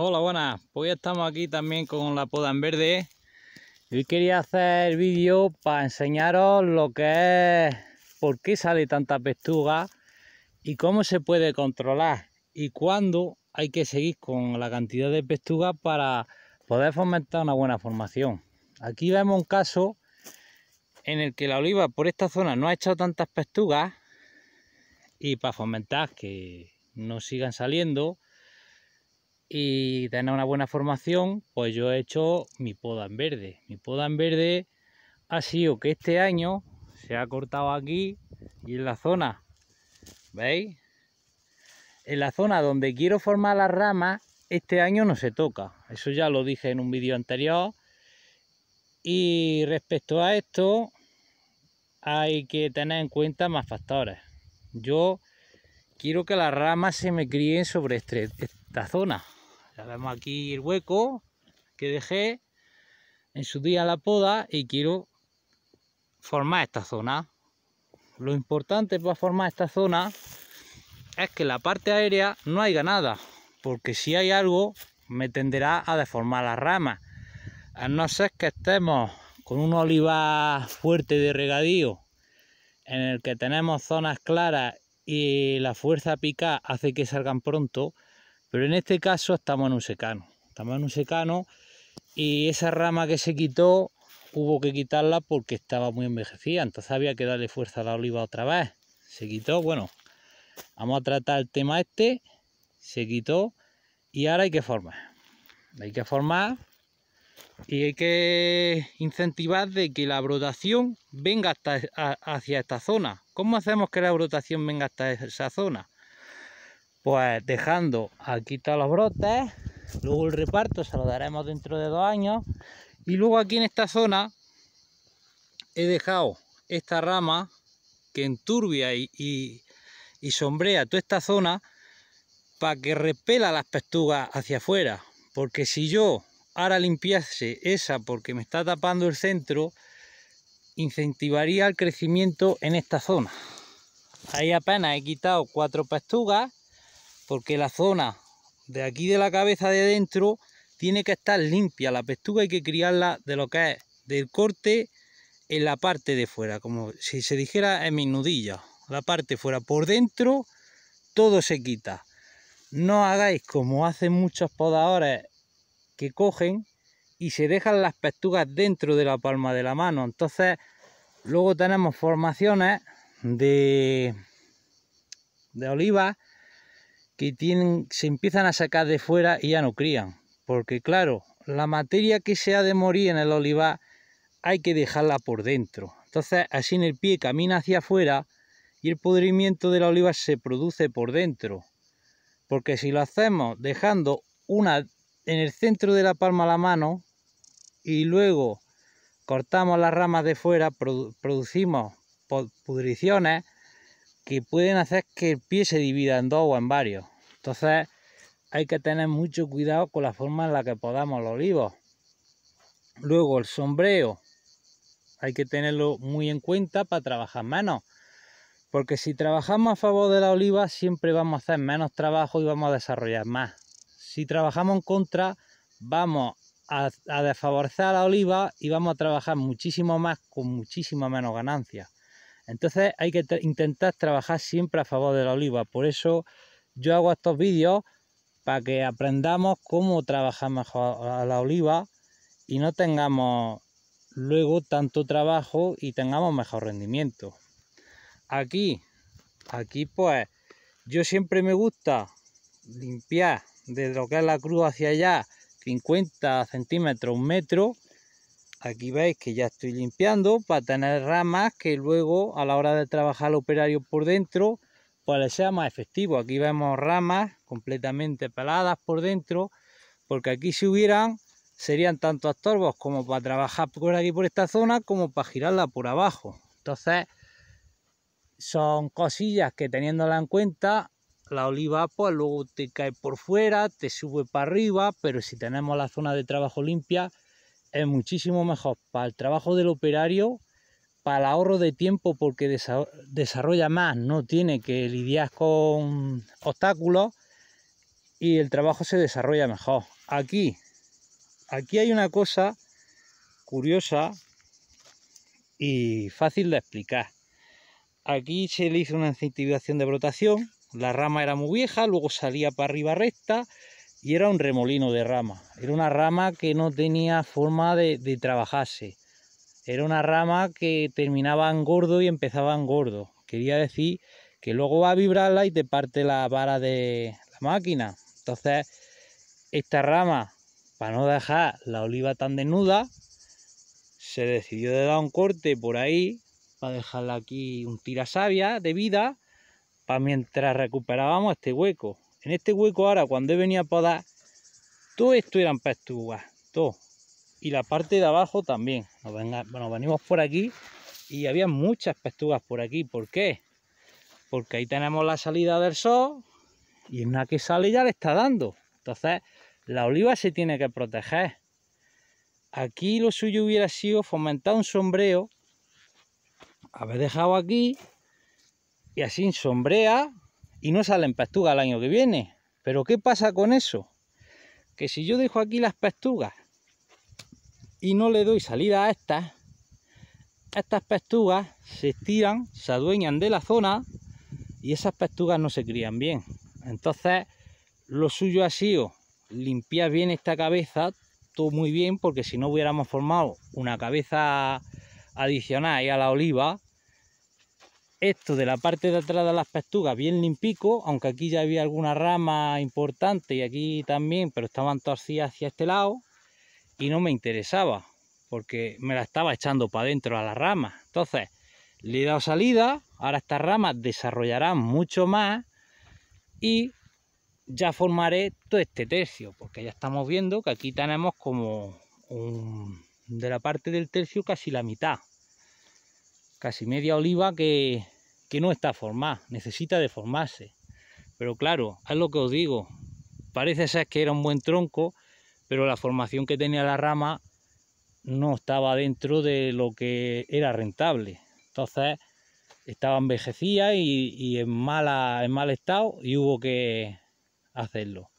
Hola, buenas. Pues estamos aquí también con la poda en verde. Hoy quería hacer vídeo para enseñaros lo que es, por qué sale tanta pestuga y cómo se puede controlar y cuándo hay que seguir con la cantidad de pestuga para poder fomentar una buena formación. Aquí vemos un caso en el que la oliva por esta zona no ha echado tantas pestugas y para fomentar que no sigan saliendo, y tener una buena formación, pues yo he hecho mi poda en verde. Mi poda en verde ha sido que este año se ha cortado aquí y en la zona, ¿veis? En la zona donde quiero formar las ramas, este año no se toca. Eso ya lo dije en un vídeo anterior. Y respecto a esto, hay que tener en cuenta más factores. Yo quiero que las ramas se me críen sobre este, esta zona, vemos aquí el hueco que dejé en su día la poda y quiero formar esta zona. Lo importante para formar esta zona es que la parte aérea no haya nada, porque si hay algo me tenderá a deformar las ramas. A no ser que estemos con un oliva fuerte de regadío en el que tenemos zonas claras y la fuerza pica hace que salgan pronto, pero en este caso estamos en un secano. Estamos en un secano y esa rama que se quitó hubo que quitarla porque estaba muy envejecida. Entonces había que darle fuerza a la oliva otra vez. Se quitó, bueno, vamos a tratar el tema este. Se quitó y ahora hay que formar. Hay que formar y hay que incentivar de que la brotación venga hasta, e, hacia esta zona. ¿Cómo hacemos que la brotación venga hasta esa zona? pues dejando aquí todos los brotes, luego el reparto se lo daremos dentro de dos años y luego aquí en esta zona he dejado esta rama que enturbia y, y, sombrea toda esta zona para que repela las pestugas hacia afuera porque si yo ahora limpiase esa porque me está tapando el centro incentivaría el crecimiento en esta zona ahí apenas he quitado cuatro pestugas porque la zona de aquí de la cabeza de dentro tiene que estar limpia. La pestuga hay que criarla de lo que es del corte en la parte de fuera, como si se dijera en mis nudillas. La parte fuera por dentro, todo se quita. No hagáis como hacen muchos podadores que cogen y se dejan las pestugas dentro de la palma de la mano. Entonces, luego tenemos formaciones de, de olivas que tienen, se empiezan a sacar de fuera y ya no crían. Porque claro, la materia que se ha de morir en el olivar hay que dejarla por dentro. Entonces así en el pie camina hacia afuera y el pudrimiento de la oliva se produce por dentro. Porque si lo hacemos dejando una en el centro de la palma la mano y luego cortamos las ramas de fuera, producimos pudriciones que pueden hacer que el pie se divida en dos o en varios. Entonces hay que tener mucho cuidado con la forma en la que podamos los olivos. Luego el sombreo. Hay que tenerlo muy en cuenta para trabajar menos. Porque si trabajamos a favor de la oliva siempre vamos a hacer menos trabajo y vamos a desarrollar más. Si trabajamos en contra vamos a, desfavorecer a la oliva y vamos a trabajar muchísimo más con muchísima menos ganancia. Entonces hay que intentar trabajar siempre a favor de la oliva. Por eso yo hago estos vídeos para que aprendamos cómo trabajar mejor a la oliva y no tengamos luego tanto trabajo y tengamos mejor rendimiento. Aquí, aquí pues yo siempre me gusta limpiar de lo que es la cruz hacia allá 50 centímetros, un metro aquí veis que ya estoy limpiando para tener ramas que luego a la hora de trabajar el operario por dentro pues le sea más efectivo aquí vemos ramas completamente peladas por dentro porque aquí si hubieran serían tanto estorbos como para trabajar por aquí por esta zona como para girarla por abajo entonces son cosillas que teniéndola en cuenta la oliva pues luego te cae por fuera te sube para arriba pero si tenemos la zona de trabajo limpia es muchísimo mejor para el trabajo del operario, para el ahorro de tiempo porque desarrolla más, no tiene que lidiar con obstáculos y el trabajo se desarrolla mejor. Aquí, aquí hay una cosa curiosa y fácil de explicar. Aquí se le hizo una incentivación de brotación, la rama era muy vieja, luego salía para arriba recta, y era un remolino de rama. Era una rama que no tenía forma de, trabajarse. Era una rama que terminaba en gordo y empezaba en gordo. Quería decir que luego va a vibrarla y te parte la vara de la máquina. Entonces, esta rama, para no dejar la oliva tan desnuda, se decidió de dar un corte por ahí, para dejarla aquí un tirasavia de vida, para mientras recuperábamos este hueco. En este hueco ahora, cuando he venido a podar, todo esto eran pastugas, este todo. Y la parte de abajo también. Nos, bueno, venimos por aquí y había muchas pestugas por aquí. ¿Por qué? Porque ahí tenemos la salida del sol y en la que sale ya le está dando. Entonces, la oliva se tiene que proteger. Aquí lo suyo hubiera sido fomentar un sombreo. Haber dejado aquí y así sombrea y no salen pastugas el año que viene. Pero ¿qué pasa con eso? Que si yo dejo aquí las pastugas y no le doy salida a estas, estas pastugas se estiran, se adueñan de la zona y esas pastugas no se crían bien. Entonces, lo suyo ha sido limpiar bien esta cabeza, todo muy bien, porque si no hubiéramos formado una cabeza adicional a la oliva, esto de la parte de atrás de las pastugas bien limpico, aunque aquí ya había alguna rama importante y aquí también, pero estaban torcidas hacia este lado y no me interesaba porque me la estaba echando para adentro a las ramas. Entonces, le he dado salida, ahora estas ramas desarrollarán mucho más y ya formaré todo este tercio, porque ya estamos viendo que aquí tenemos como de la parte del tercio casi la mitad casi media oliva que, que no está formada, necesita de formarse. Pero claro, es lo que os digo, parece ser que era un buen tronco, pero la formación que tenía la rama no estaba dentro de lo que era rentable. Entonces estaba envejecida y, en, en mal estado y hubo que hacerlo.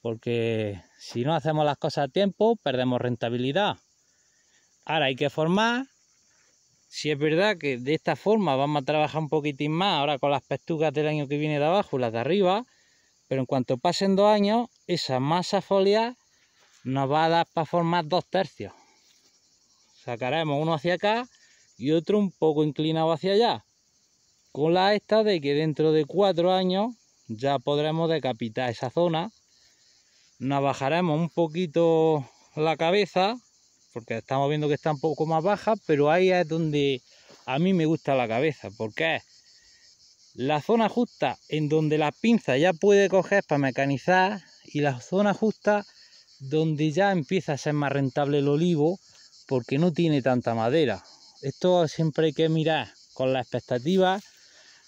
Porque si no hacemos las cosas a tiempo, perdemos rentabilidad. Ahora hay que formar si es verdad que de esta forma vamos a trabajar un poquitín más ahora con las pestugas del año que viene de abajo y las de arriba, pero en cuanto pasen dos años, esa masa foliar nos va a dar para formar dos tercios. Sacaremos uno hacia acá y otro un poco inclinado hacia allá. Con la esta de que dentro de cuatro años ya podremos decapitar esa zona. Nos bajaremos un poquito la cabeza porque estamos viendo que está un poco más baja, pero ahí es donde a mí me gusta la cabeza, porque es la zona justa en donde la pinza ya puede coger para mecanizar y la zona justa donde ya empieza a ser más rentable el olivo porque no tiene tanta madera. Esto siempre hay que mirar con la expectativa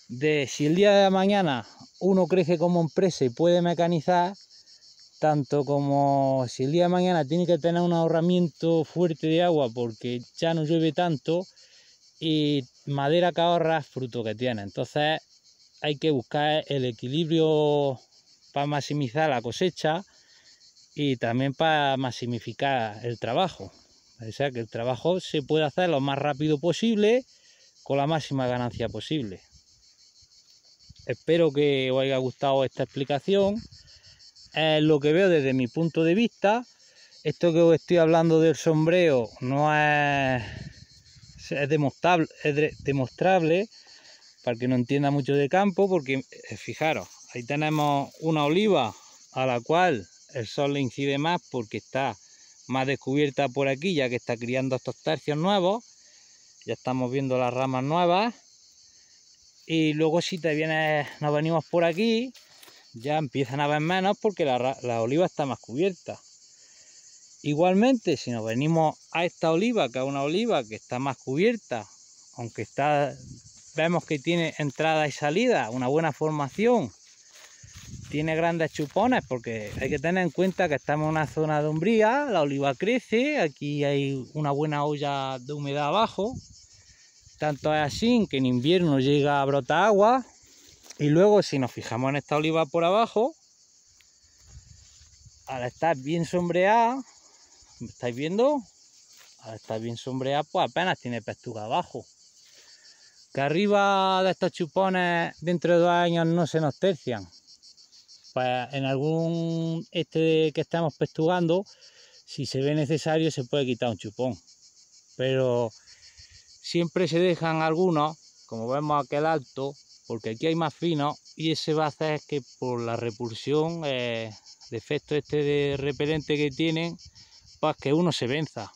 de si el día de mañana uno crece como empresa y puede mecanizar, tanto como si el día de mañana tiene que tener un ahorramiento fuerte de agua porque ya no llueve tanto y madera que ahorra fruto que tiene. Entonces hay que buscar el equilibrio para maximizar la cosecha y también para maximificar el trabajo. O sea que el trabajo se puede hacer lo más rápido posible con la máxima ganancia posible. Espero que os haya gustado esta explicación es lo que veo desde mi punto de vista. Esto que os estoy hablando del sombreo no es, demostrable, es demostrable para que no entienda mucho de campo, porque eh, fijaros, ahí tenemos una oliva a la cual el sol le incide más porque está más descubierta por aquí, ya que está criando estos tercios nuevos. Ya estamos viendo las ramas nuevas. Y luego si te vienes, nos venimos por aquí, ya empiezan a ver menos porque la, oliva está más cubierta. Igualmente, si nos venimos a esta oliva, que es una oliva que está más cubierta, aunque está, vemos que tiene entrada y salida, una buena formación, tiene grandes chupones porque hay que tener en cuenta que estamos en una zona de umbría, la oliva crece, aquí hay una buena olla de humedad abajo, tanto es así que en invierno llega a brotar agua, y luego si nos fijamos en esta oliva por abajo, al estar bien sombreada, ¿me estáis viendo? Al estar bien sombreada, pues apenas tiene pestuga abajo. Que arriba de estos chupones dentro de dos años no se nos tercian. Pues en algún este que estamos pestugando, si se ve necesario se puede quitar un chupón. Pero siempre se dejan algunos, como vemos aquel alto, porque aquí hay más fino y ese va a hacer que por la repulsión, eh, de efecto este de repelente que tienen, pues que uno se venza.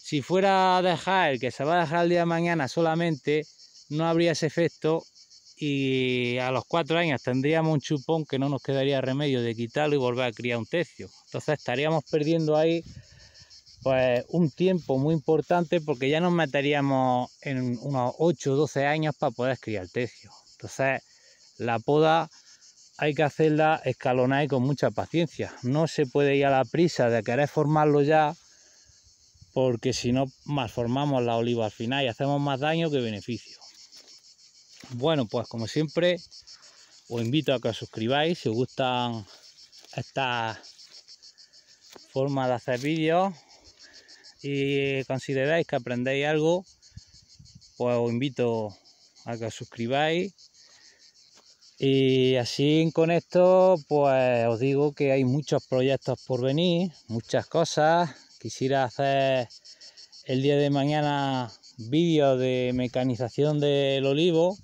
Si fuera a dejar el que se va a dejar el día de mañana solamente, no habría ese efecto y a los cuatro años tendríamos un chupón que no nos quedaría remedio de quitarlo y volver a criar un tecio. Entonces estaríamos perdiendo ahí pues un tiempo muy importante porque ya nos mataríamos en unos 8 o 12 años para poder criar tecio. Entonces, la poda hay que hacerla escalonada y con mucha paciencia. No se puede ir a la prisa de querer formarlo ya, porque si no, más formamos la oliva al final y hacemos más daño que beneficio. Bueno, pues como siempre, os invito a que os suscribáis si os gustan esta forma de hacer vídeos y consideráis que aprendéis algo, pues os invito que os suscribáis. Y así con esto, pues os digo que hay muchos proyectos por venir, muchas cosas. Quisiera hacer el día de mañana vídeos de mecanización del olivo.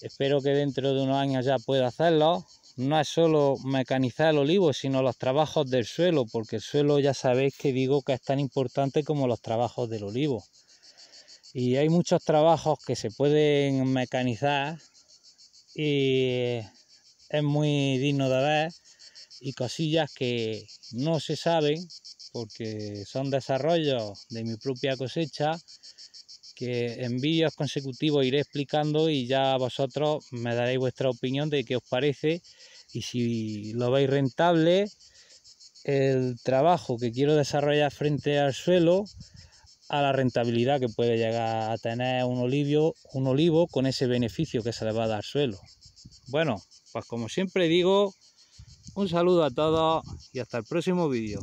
Espero que dentro de unos años ya pueda hacerlo. No es solo mecanizar el olivo, sino los trabajos del suelo, porque el suelo ya sabéis que digo que es tan importante como los trabajos del olivo. Y hay muchos trabajos que se pueden mecanizar y es muy digno de ver y cosillas que no se saben porque son desarrollos de mi propia cosecha que en vídeos consecutivos iré explicando y ya vosotros me daréis vuestra opinión de qué os parece y si lo veis rentable el trabajo que quiero desarrollar frente al suelo a la rentabilidad que puede llegar a tener un, olivio, un olivo con ese beneficio que se le va a dar al suelo. Bueno, pues como siempre digo, un saludo a todos y hasta el próximo vídeo.